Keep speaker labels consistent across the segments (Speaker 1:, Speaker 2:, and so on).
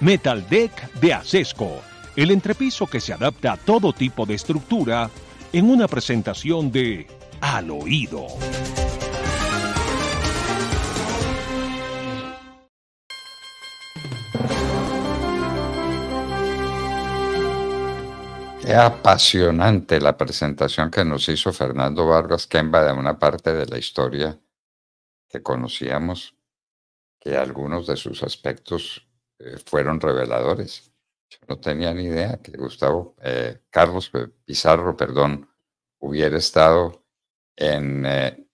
Speaker 1: Metal Deck de Acesco, el entrepiso que se adapta a todo tipo de estructura en una presentación de Al Oído.
Speaker 2: Qué apasionante la presentación que nos hizo Fernando Vargas Kemba de una parte de la historia que conocíamos, que algunos de sus aspectos eh, fueron reveladores. Yo no tenía ni idea que Gustavo, eh, Carlos Pizarro, perdón, hubiera estado en, eh,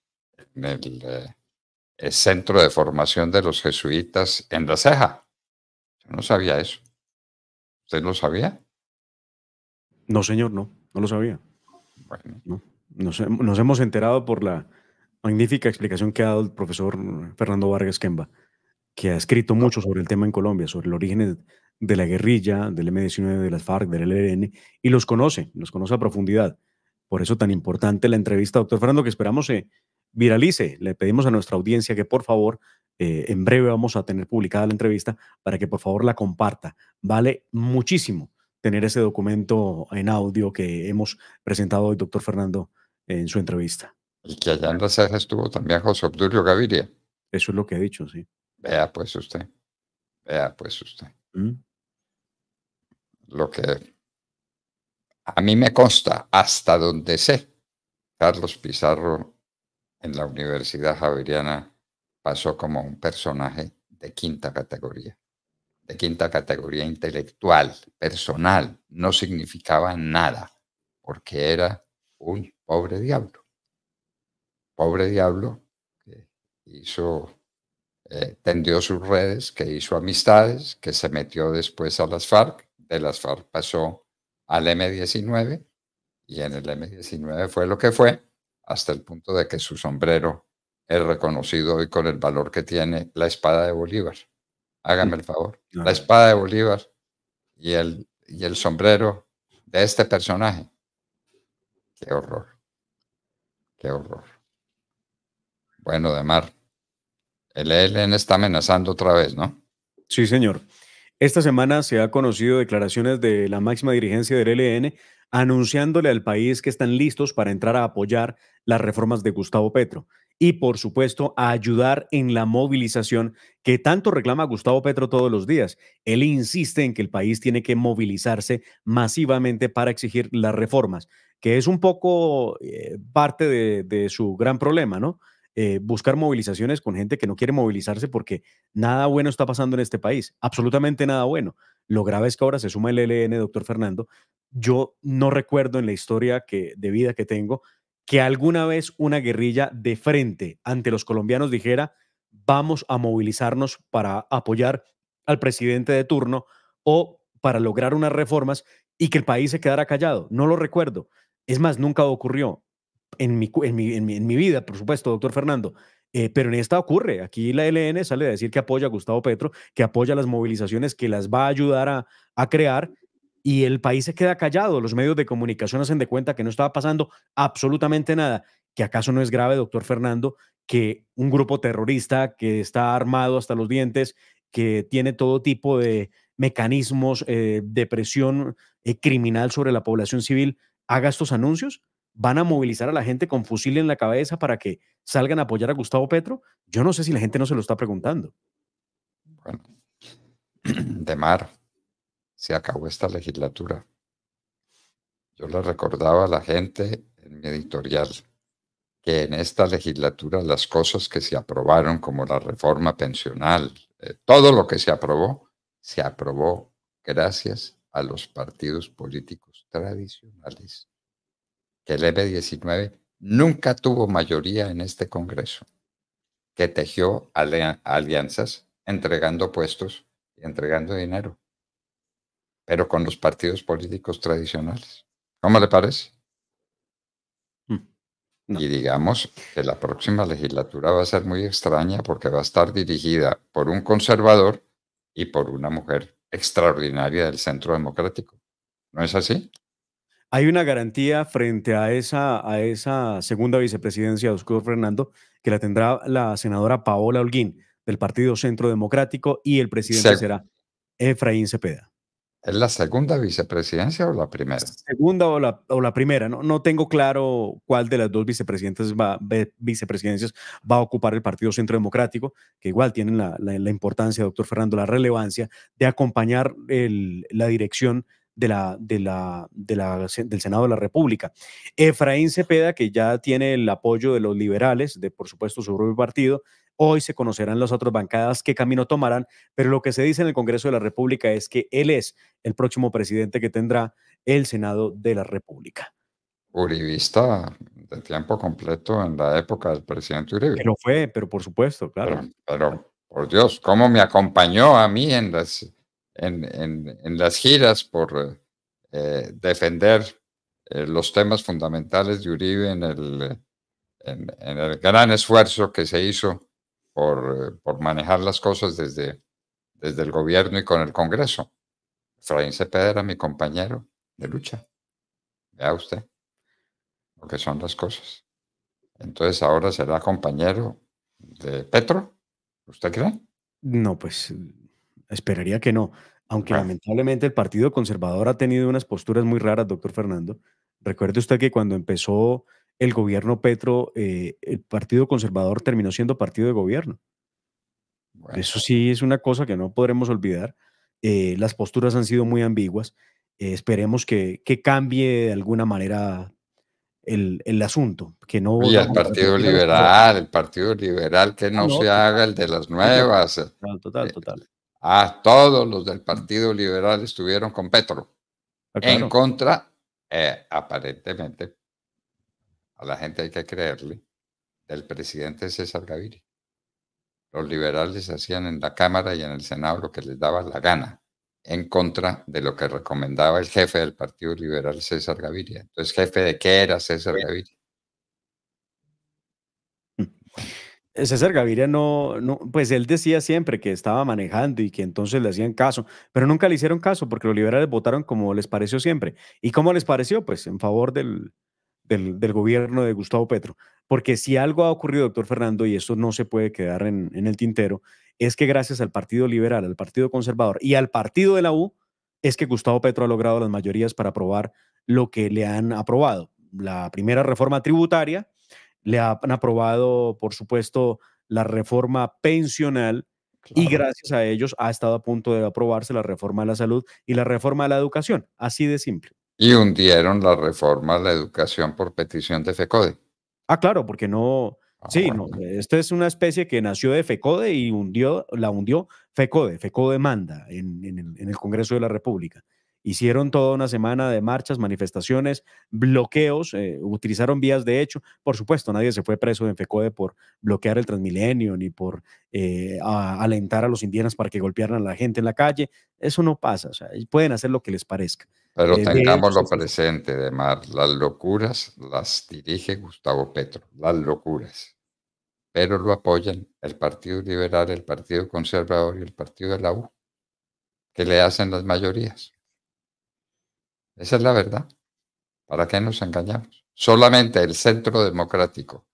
Speaker 2: el, centro de formación de los jesuitas en La Ceja. Yo no sabía eso. ¿Usted lo sabía?
Speaker 1: No, señor, no, no lo sabía. Bueno. No, nos, nos hemos enterado por la magnífica explicación que ha dado el profesor Fernando Vargas Quemba que ha escrito mucho sobre el tema en Colombia, sobre los orígenes de la guerrilla, del M19, de las FARC, del LRN, y los conoce, los conoce a profundidad. Por eso tan importante la entrevista, doctor Fernando, que esperamos se viralice. Le pedimos a nuestra audiencia que por favor, eh, en breve vamos a tener publicada la entrevista para que por favor la comparta. Vale muchísimo tener ese documento en audio que hemos presentado hoy, doctor Fernando, en su entrevista.
Speaker 2: Y que allá en las estuvo también José Obdulio Gaviria. Eso es lo que ha dicho, sí. Vea pues usted. Vea pues usted. ¿Mm? Lo que a mí me consta, hasta donde sé, Carlos Pizarro en la Universidad Javeriana pasó como un personaje de quinta categoría, de quinta categoría intelectual, personal, no significaba nada, porque era un pobre diablo, pobre diablo que hizo eh, tendió sus redes, que hizo amistades, que se metió después a las FARC, de las FARC pasó al M19 y en el M19 fue lo que fue, hasta el punto de que su sombrero es reconocido hoy con el valor que tiene la espada de Bolívar. Hágame el favor. Mm. La espada de Bolívar y el, y el sombrero de este personaje. Qué horror. Qué
Speaker 1: horror. Bueno, de mar. El ELN está amenazando otra vez, ¿no? Sí, señor. Esta semana se ha conocido declaraciones de la máxima dirigencia del ELN anunciándole al país que están listos para entrar a apoyar las reformas de Gustavo Petro y, por supuesto, a ayudar en la movilización que tanto reclama Gustavo Petro todos los días. Él insiste en que el país tiene que movilizarse masivamente para exigir las reformas, que es un poco eh, parte de su gran problema, ¿no? Eh, buscar movilizaciones con gente que no quiere movilizarse porque nada bueno está pasando en este país, absolutamente nada bueno. Lo grave es que ahora se suma el LN, doctor Fernando. Yo no recuerdo en la historia que, de vida que tengo que alguna vez una guerrilla de frente ante los colombianos dijera, vamos a movilizarnos para apoyar al presidente de turno o para lograr unas reformas y que el país se quedara callado. No lo recuerdo. Es más, nunca ocurrió en mi, vida, por supuesto, doctor Fernando. Eh, pero en esta ocurre, aquí la LN sale a decir que apoya a Gustavo Petro, que apoya las movilizaciones, que las va a ayudar a, crear, y el país se queda callado, los medios de comunicación hacen de cuenta que no estaba pasando absolutamente nada, que acaso no es grave, doctor Fernando, que un grupo terrorista que está armado hasta los dientes, que tiene todo tipo de mecanismos eh, de presión eh, criminal sobre la población civil, haga estos anuncios van a movilizar a la gente con fusil en la cabeza para que salgan a apoyar a Gustavo Petro? Yo no sé si la gente no se lo está preguntando.
Speaker 2: Bueno, de mar, se acabó esta legislatura. Yo le recordaba a la gente en mi editorial que en esta legislatura las cosas que se aprobaron, como la reforma pensional, eh, todo lo que se aprobó, se aprobó gracias a los partidos políticos tradicionales que el EB-19 nunca tuvo mayoría en este Congreso, que tejió alianzas entregando puestos y entregando dinero, pero con los partidos políticos tradicionales. ¿Cómo le parece? Mm, y digamos que la próxima legislatura va a ser muy extraña porque va a estar dirigida por un conservador y por una mujer extraordinaria del centro democrático. ¿No es así?
Speaker 1: ¿Hay una garantía frente a esa, a esa segunda vicepresidencia de Oscar Fernando que la tendrá la senadora Paola Holguín del Partido Centro Democrático y el presidente será Efraín Cepeda? ¿Es la segunda vicepresidencia o la primera? Segunda o la, primera. No, no tengo claro cuál de las dos vicepresidentes va, vicepresidencias va a ocupar el Partido Centro Democrático, que igual tienen la, importancia, doctor Fernando, la relevancia de acompañar el, la dirección de la, de la, de la, del Senado de la República. Efraín Cepeda, que ya tiene el apoyo de los liberales, de por supuesto su propio partido, hoy se conocerán las otras bancadas qué camino tomarán, pero lo que se dice en el Congreso de la República es que él es el próximo presidente que tendrá el Senado de la República.
Speaker 2: Uribista de tiempo completo en la época del presidente Uribe. Que lo
Speaker 1: fue, pero por supuesto, claro.
Speaker 2: Pero, pero por Dios, cómo me acompañó a mí en las en, en, las giras por eh, defender eh, los temas fundamentales de Uribe en el, en, el gran esfuerzo que se hizo por, por, manejar las cosas desde, desde el gobierno y con el Congreso. Efraín Cepeda era mi compañero de lucha. Vea usted lo que son las cosas. Entonces ahora será compañero de Petro, ¿usted cree?
Speaker 1: No, pues esperaría que no. Aunque lamentablemente el Partido Conservador ha tenido unas posturas muy raras, doctor Fernando. Recuerde usted que cuando empezó el gobierno Petro, eh, el Partido Conservador terminó siendo partido de gobierno. Eso sí es una cosa que no podremos olvidar. Eh, las posturas han sido muy ambiguas. Eh, esperemos que, cambie de alguna manera el, asunto. Que no y el Partido Liberal,
Speaker 2: el Partido Liberal que ah, no, se haga el de las nuevas.
Speaker 1: Total, total, total.
Speaker 2: A todos los del Partido Liberal estuvieron con Petro. Ah, en contra, eh, aparentemente, a la gente hay que creerle, del presidente César Gaviria. Los liberales hacían en la Cámara y en el Senado lo que les daba la gana, en contra de lo que recomendaba el jefe del Partido Liberal, César Gaviria. Entonces, jefe de qué era César Gaviria.
Speaker 1: Mm. César Gaviria no, no, pues él decía siempre que estaba manejando y que entonces le hacían caso, pero nunca le hicieron caso porque los liberales votaron como les pareció siempre. ¿Y cómo les pareció? Pues en favor del, del, gobierno de Gustavo Petro. Porque si algo ha ocurrido, doctor Fernando, y esto no se puede quedar en, en el tintero, es que gracias al Partido Liberal, al Partido Conservador y al Partido de la U, es que Gustavo Petro ha logrado las mayorías para aprobar lo que le han aprobado. La primera reforma tributaria, le han aprobado, por supuesto, la reforma pensional y gracias a ellos ha estado a punto de aprobarse la reforma de la salud y la reforma de la educación, así de simple.
Speaker 2: Y hundieron la reforma de la educación por petición de FECODE.
Speaker 1: Ah, claro, porque no, ah, Sí, esta es una especie que nació de FECODE y hundió, la hundió FECODE, FECODE manda en, en, el, Congreso de la República. Hicieron toda una semana de marchas, manifestaciones, bloqueos, eh, utilizaron vías de hecho. Por supuesto, nadie se fue preso en FECODE por bloquear el Transmilenio ni por eh, alentar a los indígenas para que golpearan a la gente en la calle. Eso no pasa, o sea, pueden hacer lo que les parezca.
Speaker 2: Pero eh, tengamos lo presente, Demar, las locuras las dirige Gustavo Petro, las locuras. Pero lo apoyan el Partido Liberal, el Partido Conservador y el Partido de la U, que le hacen las mayorías. Esa es la verdad. ¿Para qué nos engañamos? Solamente el centro democrático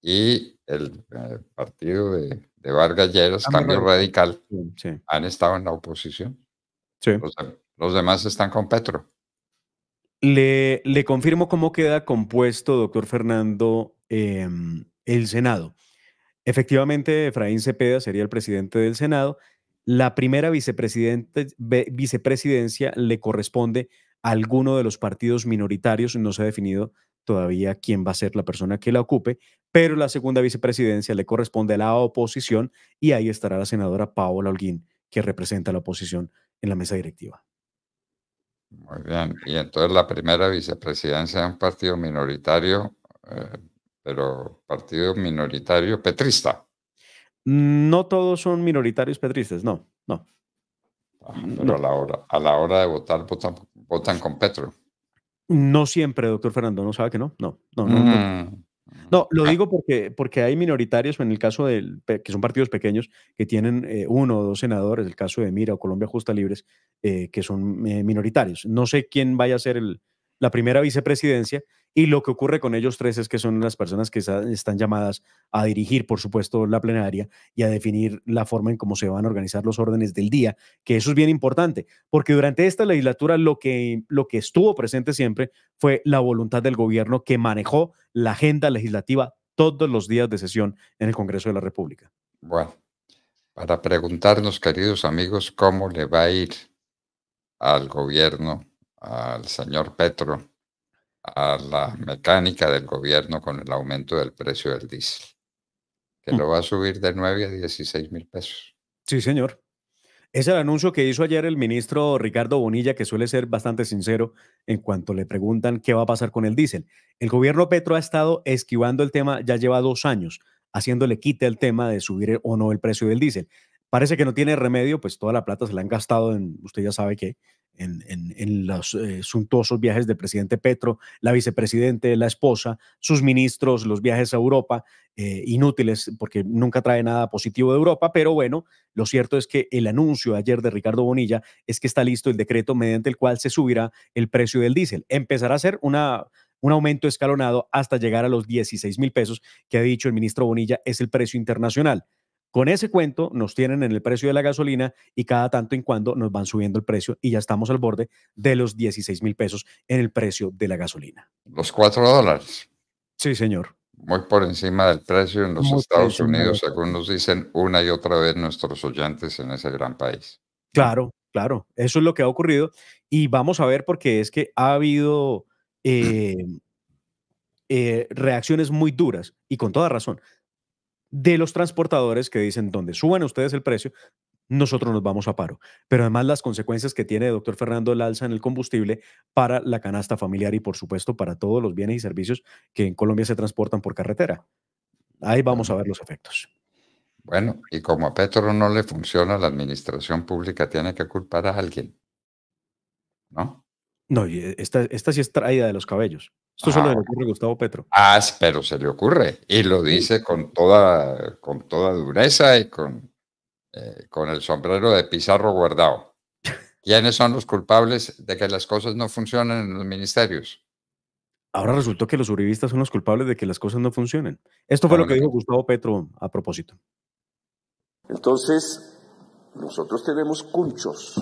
Speaker 2: y el eh, partido de, de, Vargas Lleras, Cambio Radical, han estado en la oposición. Los, demás están con Petro.
Speaker 1: Le, le, confirmo cómo queda compuesto, doctor Fernando, em, el Senado. Efectivamente, Efraín Cepeda sería el presidente del Senado. La primera vicepresidente, vicepresidencia le corresponde alguno de los partidos minoritarios. No se ha definido todavía quién va a ser la persona que la ocupe, pero la segunda vicepresidencia le corresponde a la oposición y ahí estará la senadora Paola Holguín, que representa a la oposición en la mesa directiva. Muy bien,
Speaker 2: y entonces la primera vicepresidencia es un partido minoritario, eh, pero partido minoritario petrista.
Speaker 1: Mm, no todos son minoritarios petristas, no,
Speaker 2: no. Pero a la hora, a la hora de votar, votan, con
Speaker 1: Petro. No siempre, doctor Fernando, ¿no sabe que no? No, no, no. No, mm. lo digo porque, porque hay minoritarios, en el caso del, que son partidos pequeños, que tienen eh, uno o dos senadores, el caso de Mira o Colombia Justa Libres, eh, que son eh, minoritarios. No sé quién vaya a ser la primera vicepresidencia, y lo que ocurre con ellos tres es que son las personas que están llamadas a dirigir, por supuesto, la plenaria y a definir la forma en cómo se van a organizar los órdenes del día, que eso es bien importante, porque durante esta legislatura lo que, estuvo presente siempre fue la voluntad del gobierno que manejó la agenda legislativa todos los días de sesión en el Congreso de la República.
Speaker 2: Bueno, para preguntarnos, queridos amigos, cómo le va a ir al gobierno, al señor Petro a la mecánica del gobierno con el aumento del precio del diésel, que mm. lo va a subir de 9 a 16 mil pesos.
Speaker 1: Sí, señor. Es el anuncio que hizo ayer el ministro Ricardo Bonilla, que suele ser bastante sincero en cuanto le preguntan qué va a pasar con el diésel. El gobierno Petro ha estado esquivando el tema, ya lleva dos años, haciéndole quita el tema de subir o no el precio del diésel. Parece que no tiene remedio, pues toda la plata se la han gastado en, usted ya sabe que en, los eh, suntuosos viajes del presidente Petro, la vicepresidente, la esposa, sus ministros, los viajes a Europa, eh, inútiles porque nunca trae nada positivo de Europa, pero bueno, lo cierto es que el anuncio ayer de Ricardo Bonilla es que está listo el decreto mediante el cual se subirá el precio del diésel. Empezará a ser un aumento escalonado hasta llegar a los 16 mil pesos que ha dicho el ministro Bonilla es el precio internacional. Con ese cuento nos tienen en el precio de la gasolina y cada tanto en cuando nos van subiendo el precio y ya estamos al borde de los 16 mil pesos en el precio de la gasolina.
Speaker 2: Los 4 dólares. Sí, señor. Muy por encima del precio en los Estados Unidos, según nos dicen una y otra vez nuestros oyentes en ese gran país.
Speaker 1: Claro, claro, eso es lo que ha ocurrido y vamos a ver porque es que ha habido eh, eh, reacciones muy duras y con toda razón de los transportadores que dicen, donde suben ustedes el precio, nosotros nos vamos a paro. Pero además las consecuencias que tiene, el doctor Fernando, el alza en el combustible para la canasta familiar y por supuesto para todos los bienes y servicios que en Colombia se transportan por carretera. Ahí vamos a ver los efectos.
Speaker 2: Bueno, y como a Petro no le funciona, la administración pública tiene que culpar a alguien. ¿No?
Speaker 1: No, eh, esta, esta sí es traída de los cabellos. Esto solo le ocurre a Gustavo Petro.
Speaker 2: Ah, pero se le ocurre. Y lo dice con toda, con toda dureza y con, eh, con el sombrero de Pizarro guardado. ¿Quiénes son los culpables de que las cosas no funcionen
Speaker 1: en los ministerios? Ahora resultó que los uribistas son los culpables de que las cosas no funcionen. Esto fue lo que dijo Gustavo Petro a propósito. Entonces, nosotros tenemos cunchos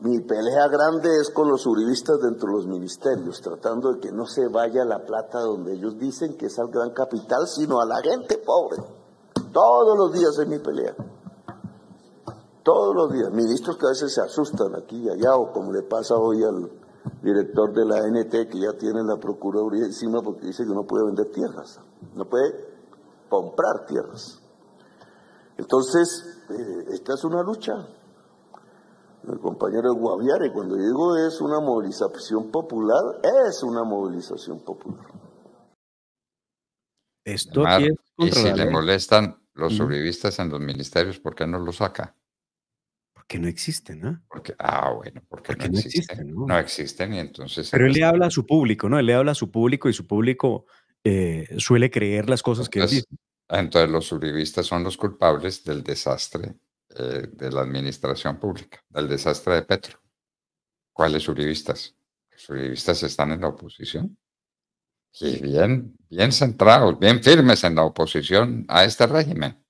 Speaker 1: mi
Speaker 2: pelea grande es con los uribistas dentro de los ministerios, tratando de que no se vaya la plata donde ellos dicen que es al gran capital, sino a la gente pobre. Todos los días es mi pelea. Todos los días. Ministros que a veces se asustan aquí y allá, o como le pasa hoy al director de la NT, que ya tiene la Procuraduría encima porque dice que no puede vender tierras, no puede comprar tierras. Entonces, eh, esta es una lucha el compañero Guaviare, cuando digo es una movilización popular, es una movilización popular.
Speaker 1: Esto y si le
Speaker 2: molestan los sobrevivistas en los ministerios, ¿por qué no lo saca?
Speaker 1: Porque no existen, ¿no? ah, bueno, porque, no,
Speaker 2: existen. ¿no? existen y entonces... Pero él le
Speaker 1: habla a su público, ¿no? Él le habla a su público y su público eh, suele creer las cosas que él dice.
Speaker 2: Entonces los sobrevivistas son los culpables del desastre eh, de la administración pública, del desastre de Petro. ¿Cuáles uribistas? Los uribistas están en la oposición. Sí, bien, bien centrados, bien firmes en la oposición a este régimen.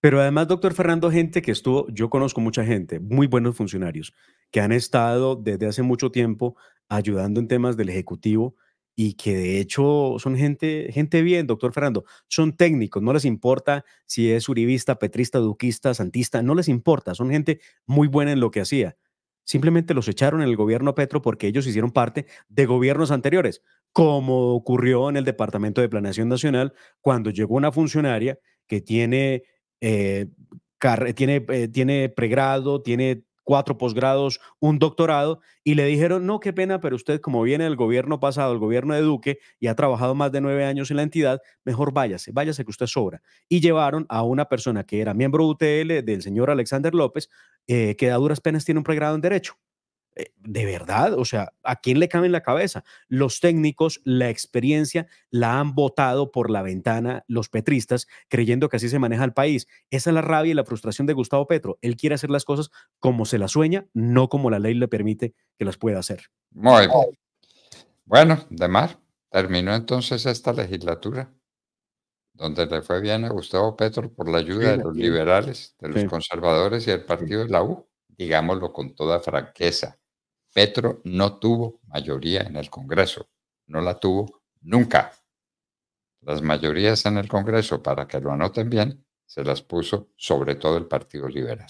Speaker 1: Pero además, doctor Fernando, gente que estuvo, yo conozco mucha gente, muy buenos funcionarios, que han estado desde hace mucho tiempo ayudando en temas del Ejecutivo y que de hecho son gente, gente bien, doctor Fernando, son técnicos, no les importa si es uribista, petrista, duquista, santista, no les importa, son gente muy buena en lo que hacía. Simplemente los echaron en el gobierno Petro porque ellos hicieron parte de gobiernos anteriores, como ocurrió en el Departamento de Planeación Nacional cuando llegó una funcionaria que tiene, eh, tiene, eh, tiene pregrado, tiene cuatro posgrados, un doctorado, y le dijeron, no, qué pena, pero usted como viene del gobierno pasado, el gobierno de Duque, y ha trabajado más de nueve años en la entidad, mejor váyase, váyase que usted sobra. Y llevaron a una persona que era miembro UTL del señor Alexander López, eh, que a duras penas tiene un pregrado en Derecho. Eh, de verdad, o sea, ¿a quién le cabe en la cabeza? Los técnicos, la experiencia, la han votado por la ventana los petristas, creyendo que así se maneja el país. Esa es la rabia y la frustración de Gustavo Petro. Él quiere hacer las cosas como se las sueña, no como la ley le permite que las pueda hacer.
Speaker 2: Muy bien. Bueno, de mar terminó entonces esta legislatura, donde le fue bien a Gustavo Petro por la ayuda de los liberales, de los conservadores y el partido de la U, digámoslo con toda franqueza Petro no tuvo mayoría en el Congreso, no la tuvo nunca. Las mayorías en el Congreso, para que lo anoten bien, se las puso sobre todo el Partido Liberal.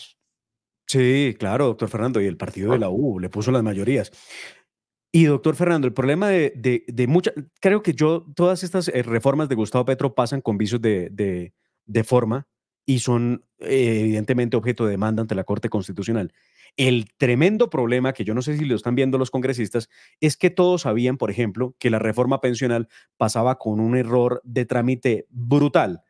Speaker 1: Sí, claro, doctor Fernando, y el partido de la U le puso las mayorías. Y doctor Fernando, el problema de, de, muchas, creo que yo, todas estas eh, reformas de Gustavo Petro pasan con vicios de, de, forma y son eh, evidentemente objeto de demanda ante la Corte Constitucional. El tremendo problema, que yo no sé si lo están viendo los congresistas, es que todos sabían, por ejemplo, que la reforma pensional pasaba con un error de trámite brutal,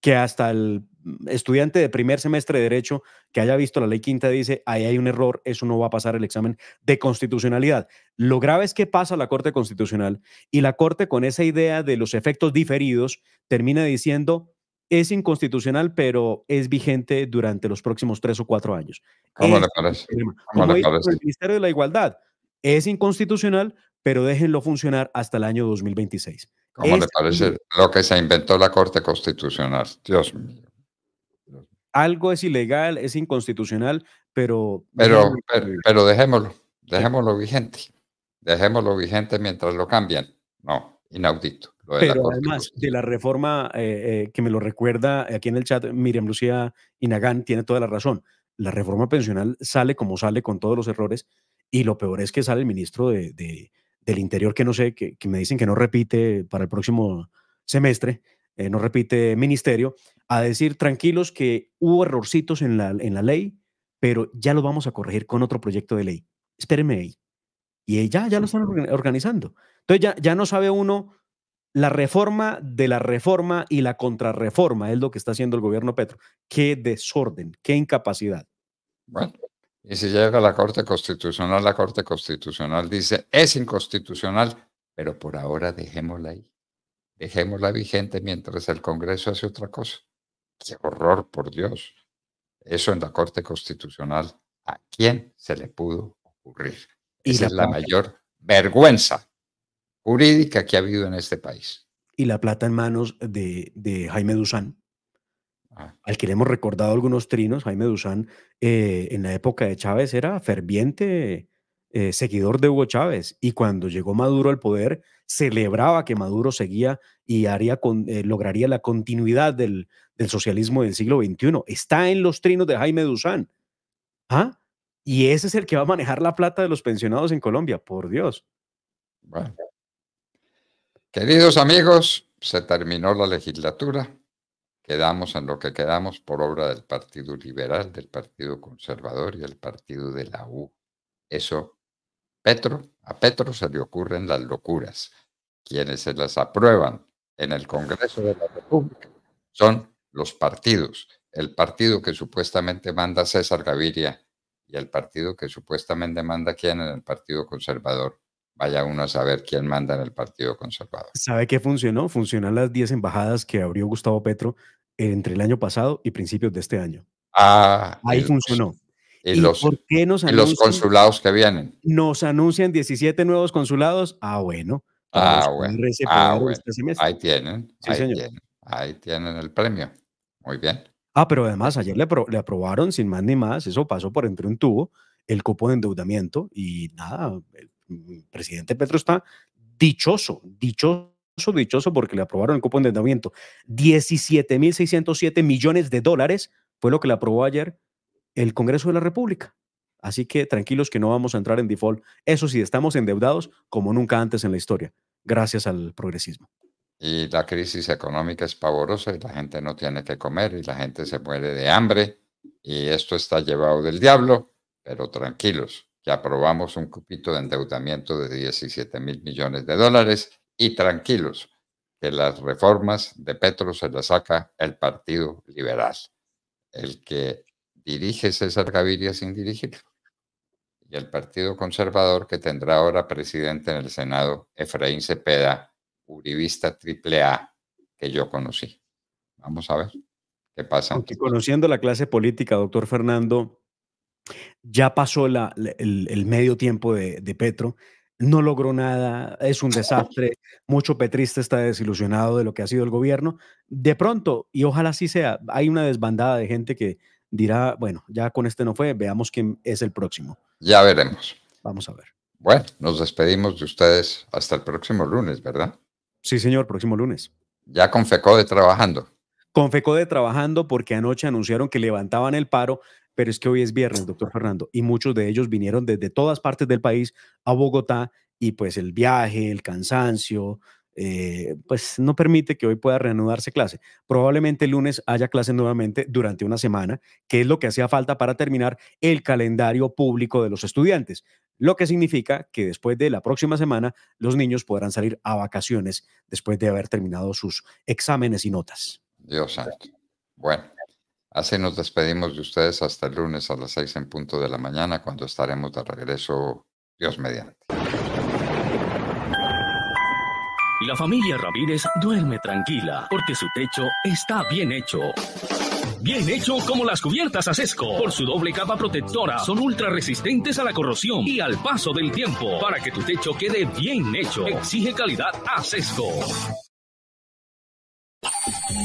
Speaker 1: que hasta el estudiante de primer semestre de Derecho que haya visto la ley quinta dice, ahí hay un error, eso no va a pasar el examen de constitucionalidad. Lo grave es que pasa la Corte Constitucional y la Corte con esa idea de los efectos diferidos termina diciendo, es inconstitucional, pero es vigente durante los próximos tres o cuatro años. ¿Cómo le parece? El Ministerio de la Igualdad es inconstitucional, pero déjenlo funcionar hasta el año 2026. ¿Cómo le parece
Speaker 2: lo que se inventó la Corte Constitucional? Dios mío.
Speaker 1: Algo es ilegal, es inconstitucional, pero... Pero,
Speaker 2: pero, dejémoslo, dejémoslo vigente. Dejémoslo vigente mientras lo cambian. No, inaudito. Pero
Speaker 1: además de la reforma eh, eh, que me lo recuerda aquí en el chat, Miriam Lucía Inagán tiene toda la razón. La reforma pensional sale como sale con todos los errores y lo peor es que sale el ministro de, del Interior que no sé, que, me dicen que no repite para el próximo semestre, eh, no repite ministerio, a decir tranquilos que hubo errorcitos en la, en la ley, pero ya lo vamos a corregir con otro proyecto de ley. Espérenme ahí. Y ya, ya lo están organizando. Entonces ya, no sabe uno la reforma de la reforma y la contrarreforma es lo que está haciendo el gobierno Petro. Qué desorden, qué incapacidad.
Speaker 2: Bueno, y si llega a la Corte Constitucional, la Corte Constitucional dice, es inconstitucional, pero por ahora dejémosla ahí. Dejémosla vigente mientras el Congreso hace otra cosa. Qué horror, por Dios. Eso en la Corte Constitucional, ¿a quién se le pudo ocurrir? Esa es la mayor vergüenza jurídica que ha habido en este país.
Speaker 1: Y la plata en manos de, Jaime Duzán, ah. al que le hemos recordado algunos trinos. Jaime Duzán, eh, en la época de Chávez, era ferviente eh, seguidor de Hugo Chávez. Y cuando llegó Maduro al poder, celebraba que Maduro seguía y haría con, eh, lograría la continuidad del, del, socialismo del siglo XXI. Está en los trinos de Jaime Duzán. ¿Ah? Y ese es el que va a manejar la plata de los pensionados en Colombia, por Dios. Queridos
Speaker 2: amigos, se terminó la legislatura, quedamos en lo que quedamos por obra del Partido Liberal, del Partido Conservador y del Partido de la U. Eso, Petro, a Petro se le ocurren las locuras. Quienes se las aprueban en el Congreso de la República son los partidos. El partido que supuestamente manda César Gaviria y el partido que supuestamente manda quién en el Partido Conservador Vaya uno a saber quién manda en el Partido Conservador.
Speaker 1: ¿Sabe qué funcionó? Funcionan las 10 embajadas que abrió Gustavo Petro entre el año pasado y principios de este año.
Speaker 2: Ah, Ahí funcionó.
Speaker 1: ¿Y, los, ¿por qué nos anuncian, los consulados que vienen? Nos anuncian 17 nuevos consulados. Ah, bueno. Ah, bueno. Ah, este
Speaker 2: ahí tienen. ahí tienen. Ahí tienen el premio. Muy bien.
Speaker 1: Ah, pero además ayer le, aprobaron sin más ni más, eso pasó por entre un tubo, el cupo de endeudamiento y nada, presidente Petro está dichoso, dichoso dichoso porque le aprobaron el cupo de endeudamiento. 17.607 millones de dólares fue lo que le aprobó ayer el Congreso de la República. Así que tranquilos que no vamos a entrar en default. Eso sí, estamos endeudados como nunca antes en la historia, gracias al progresismo.
Speaker 2: Y la crisis económica es pavorosa y la gente no tiene que comer y la gente se muere de hambre y esto está llevado del diablo, pero tranquilos, que aprobamos un cupito de endeudamiento de 17 mil millones de dólares y tranquilos que las reformas de Petro se las saca el Partido Liberal, el que dirige César Gaviria sin dirigirlo, y el Partido Conservador que tendrá ahora presidente en el Senado Efraín Cepeda, uribista triple A, que yo conocí. Vamos a ver
Speaker 1: qué pasa. y conociendo la clase política, doctor Fernando, ya pasó el, medio tiempo de, Petro, no logró nada, es un desastre, mucho petrista está desilusionado de lo que ha sido el gobierno. De pronto, y ojalá así sea, hay una desbandada de gente que dirá, bueno, ya con este no fue, veamos quién es el próximo.
Speaker 2: Ya veremos. Vamos a ver. Bueno, nos despedimos de ustedes hasta el próximo lunes, ¿verdad? Sí, señor, próximo lunes. Ya con de trabajando.
Speaker 1: Con de trabajando porque anoche anunciaron que levantaban el paro, pero es que hoy es viernes, doctor Fernando, y muchos de ellos vinieron desde todas partes del país a Bogotá y pues el viaje, el cansancio, eh, pues no permite que hoy pueda reanudarse clase. Probablemente el lunes haya clase nuevamente durante una semana, que es lo que hacía falta para terminar el calendario público de los estudiantes, lo que significa que después de la próxima semana los niños podrán salir a vacaciones después de haber terminado sus exámenes y notas.
Speaker 2: Dios santo. Bueno. Así nos despedimos de ustedes hasta el lunes a las seis en punto de la mañana, cuando estaremos de regreso,
Speaker 1: Dios mediante. La familia Ramírez duerme tranquila porque su techo está bien hecho. Bien hecho como las cubiertas Asesco. Por su doble capa protectora son ultra resistentes a la corrosión y al paso del tiempo. Para que tu techo quede bien hecho, exige calidad Asesco